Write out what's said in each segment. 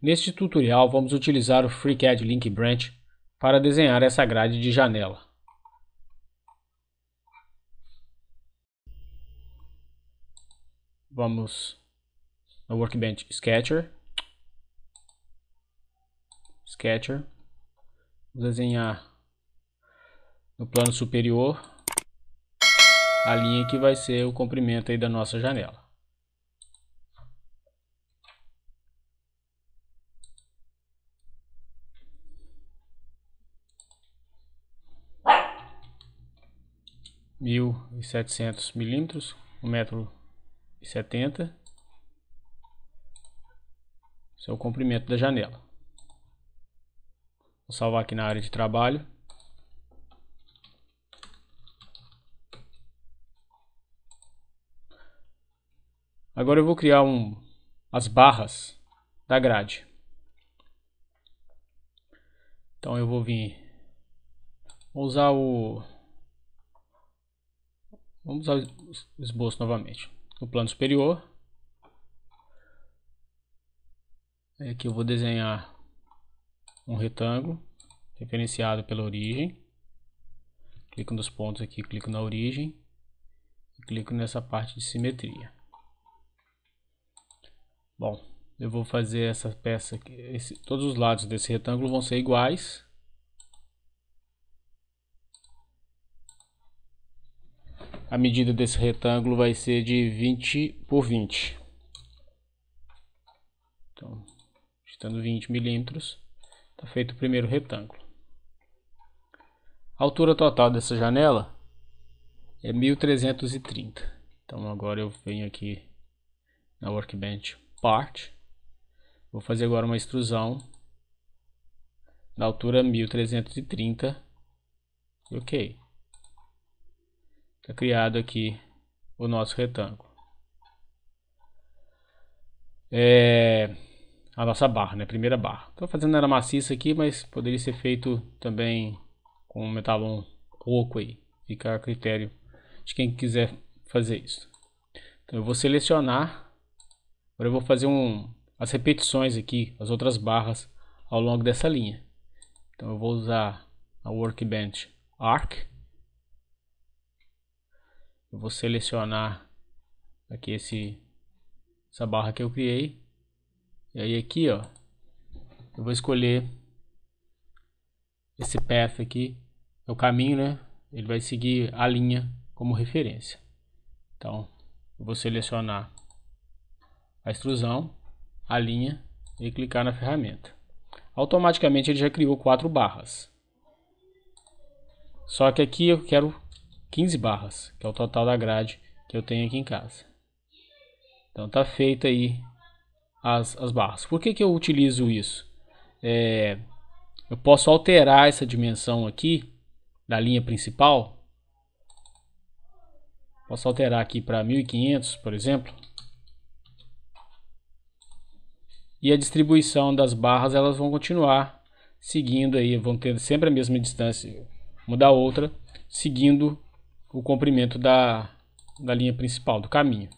Neste tutorial vamos utilizar o FreeCAD Link Branch para desenhar essa grade de janela. Vamos no Workbench Sketcher, Sketcher, desenhar no plano superior a linha que vai ser o comprimento aí da nossa janela. 1700 milímetros, 170 metro e Esse é o comprimento da janela. Vou salvar aqui na área de trabalho. Agora eu vou criar um, as barras da grade. Então eu vou vir, vou usar o Vamos usar o esboço novamente. No plano superior. Aqui eu vou desenhar um retângulo referenciado pela origem. Clico nos pontos aqui, clico na origem. E clico nessa parte de simetria. Bom, eu vou fazer essa peça aqui. Esse, todos os lados desse retângulo vão ser iguais. a medida desse retângulo vai ser de 20 por 20. Então, estando 20 milímetros, está feito o primeiro retângulo. A altura total dessa janela é 1330. Então agora eu venho aqui na Workbench Part. Vou fazer agora uma extrusão na altura 1330. Ok. É criado aqui o nosso retângulo. É a nossa barra, né? Primeira barra. Estou fazendo era maciça aqui, mas poderia ser feito também com um metalon oco aí. Fica a critério de quem quiser fazer isso. Então eu vou selecionar. Agora eu vou fazer um, as repetições aqui, as outras barras ao longo dessa linha. Então eu vou usar a Workbench Arc eu vou selecionar aqui esse, essa barra que eu criei. E aí aqui, ó, eu vou escolher esse path aqui, é o caminho, né? Ele vai seguir a linha como referência. Então, eu vou selecionar a extrusão, a linha e clicar na ferramenta. Automaticamente ele já criou quatro barras. Só que aqui eu quero 15 barras, que é o total da grade que eu tenho aqui em casa. Então tá feita aí as, as barras. Por que, que eu utilizo isso? É, eu posso alterar essa dimensão aqui da linha principal. Posso alterar aqui para 1500, por exemplo. E a distribuição das barras elas vão continuar seguindo aí, vão ter sempre a mesma distância uma da outra, seguindo o comprimento da, da linha principal, do caminho.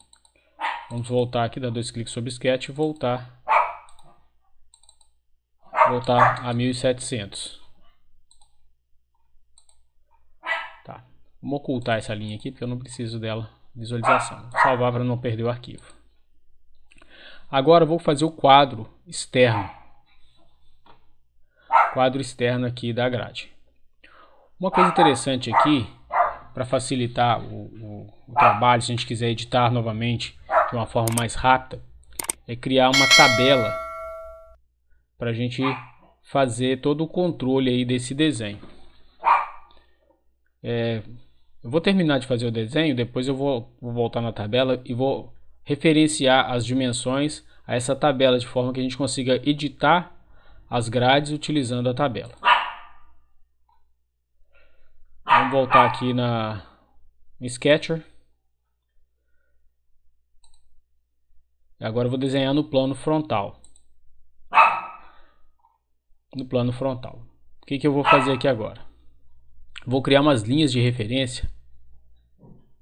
Vamos voltar aqui, dar dois cliques sobre sketch e voltar, voltar a 1700. Tá. Vamos ocultar essa linha aqui, porque eu não preciso dela visualização. salvar para não perder o arquivo. Agora vou fazer o quadro externo. Quadro externo aqui da grade. Uma coisa interessante aqui para facilitar o, o, o trabalho, se a gente quiser editar novamente de uma forma mais rápida, é criar uma tabela para a gente fazer todo o controle aí desse desenho. É, eu vou terminar de fazer o desenho, depois eu vou, vou, voltar na tabela e vou referenciar as dimensões a essa tabela de forma que a gente consiga editar as grades utilizando a tabela. Vou voltar aqui na no Sketcher. Agora eu vou desenhar no plano frontal. No plano frontal. O que, que eu vou fazer aqui agora? Vou criar umas linhas de referência.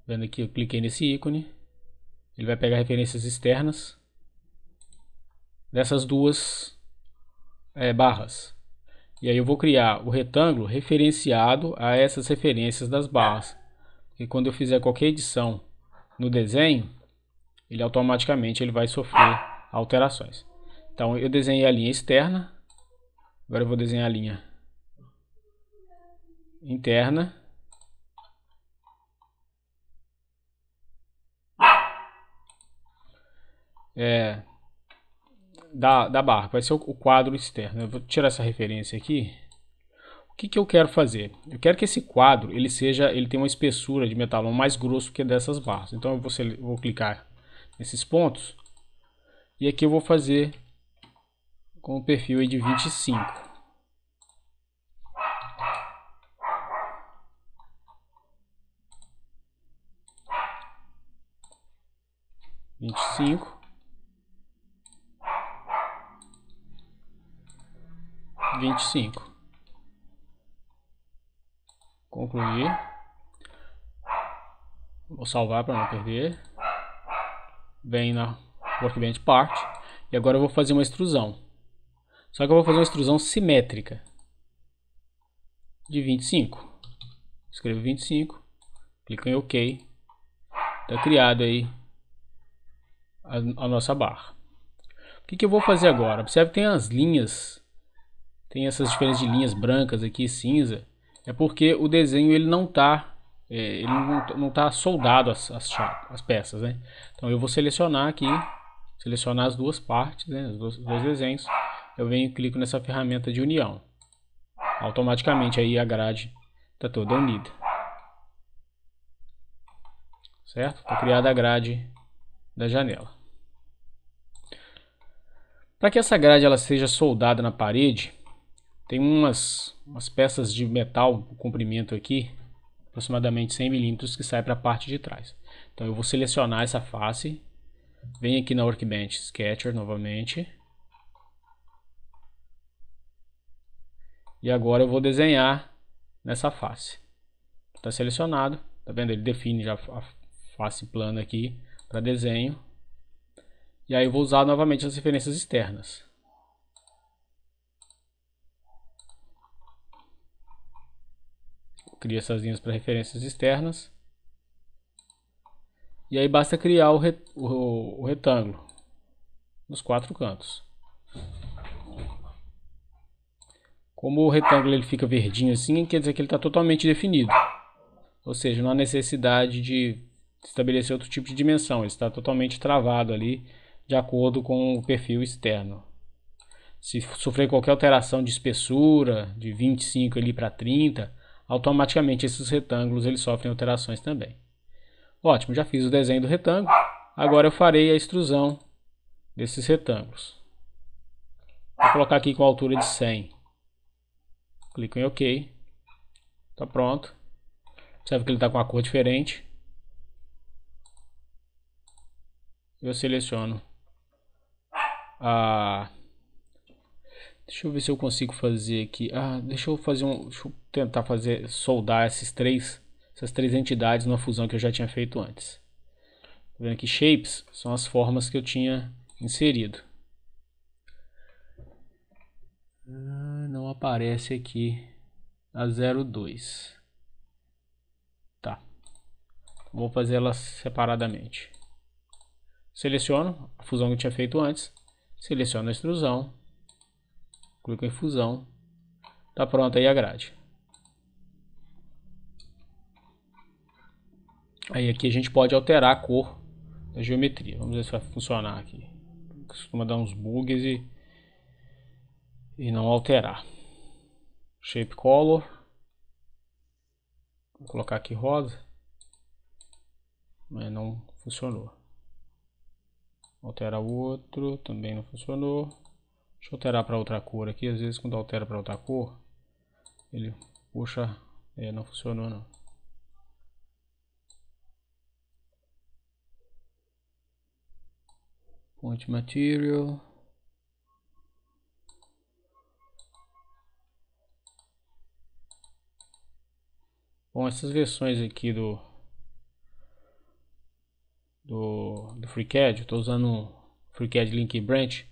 Vendo aqui, eu cliquei nesse ícone. Ele vai pegar referências externas dessas duas é, barras. E aí eu vou criar o retângulo referenciado a essas referências das barras. E quando eu fizer qualquer edição no desenho, ele automaticamente ele vai sofrer alterações. Então eu desenhei a linha externa. Agora eu vou desenhar a linha interna. É, da, da barra, vai ser o, o quadro externo. Eu vou tirar essa referência aqui. O que, que eu quero fazer? Eu quero que esse quadro ele seja, ele tenha uma espessura de metalon mais grosso que dessas barras. Então eu vou, vou clicar nesses pontos e aqui eu vou fazer com o perfil de 25. Vinte e cinco. 25. Concluir. Vou salvar para não perder. Vem na Workbench Part. E agora eu vou fazer uma extrusão. Só que eu vou fazer uma extrusão simétrica. De 25. Escrevo 25. Clico em OK. Está criada aí a, a, nossa barra. O que, que eu vou fazer agora? Observe que tem as linhas tem essas diferenças de linhas brancas aqui cinza, é porque o desenho ele não está é, ele não, tá, não tá soldado as, as, as, peças, né? Então eu vou selecionar aqui, selecionar as duas partes, né, os dois, os dois desenhos. Eu venho e clico nessa ferramenta de união. Automaticamente aí a grade está toda unida. Certo? Está criada a grade da janela. Para que essa grade ela seja soldada na parede, tem umas, umas peças de metal, o comprimento aqui, aproximadamente 100 milímetros, que sai para a parte de trás. Então eu vou selecionar essa face, venho aqui na Workbench Sketcher novamente. E agora eu vou desenhar nessa face. Está selecionado, tá vendo? Ele define já a face plana aqui para desenho. E aí eu vou usar novamente as referências externas. cria essas linhas para referências externas. E aí basta criar o, o, o retângulo nos quatro cantos. Como o retângulo ele fica verdinho assim, quer dizer que ele está totalmente definido. Ou seja, não há necessidade de estabelecer outro tipo de dimensão. Ele está totalmente travado ali de acordo com o perfil externo. Se sofrer qualquer alteração de espessura, de 25 ali para 30, automaticamente esses retângulos eles sofrem alterações também. Ótimo, já fiz o desenho do retângulo, agora eu farei a extrusão desses retângulos. Vou colocar aqui com a altura de 100. Clico em OK. Está pronto. Observe que ele está com a cor diferente. Eu seleciono a Deixa eu ver se eu consigo fazer aqui. Ah, deixa eu fazer um. Deixa eu tentar fazer soldar esses três, essas três entidades numa fusão que eu já tinha feito antes. Tá vendo aqui shapes são as formas que eu tinha inserido. Ah, não aparece aqui a 02. Tá. Vou fazer elas separadamente. Seleciono a fusão que eu tinha feito antes. Seleciono a extrusão clico em fusão, está pronta aí a grade. Aí aqui a gente pode alterar a cor da geometria. Vamos ver se vai funcionar aqui. Costuma dar uns bugs e, e não alterar. Shape Color. Vou colocar aqui rosa. Mas não funcionou. Altera o outro, também não funcionou. Deixa eu alterar para outra cor aqui. Às vezes quando altera para outra cor, ele puxa... É, não funcionou não. Point material. Bom, essas versões aqui do do, do FreeCAD, estou usando o FreeCAD Link Branch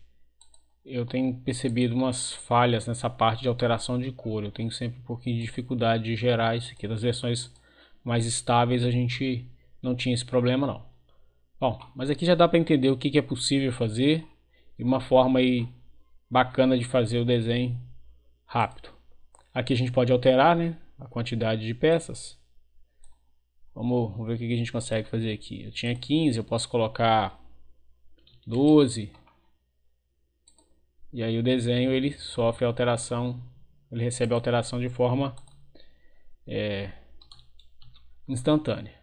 eu tenho percebido umas falhas nessa parte de alteração de cor. Eu tenho sempre um pouquinho de dificuldade de gerar isso aqui. Nas versões mais estáveis a gente não tinha esse problema não. Bom, mas aqui já dá para entender o que, é possível fazer e uma forma aí bacana de fazer o desenho rápido. Aqui a gente pode alterar né, a quantidade de peças. Vamos, ver o que a gente consegue fazer aqui. Eu tinha 15, eu posso colocar 12... E aí o desenho ele sofre alteração, ele recebe alteração de forma é, instantânea.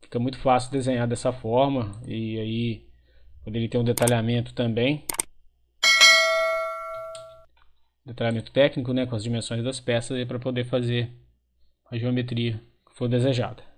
Fica muito fácil desenhar dessa forma e aí poderia ter um detalhamento também. Detalhamento técnico né, com as dimensões das peças para poder fazer a geometria que for desejada.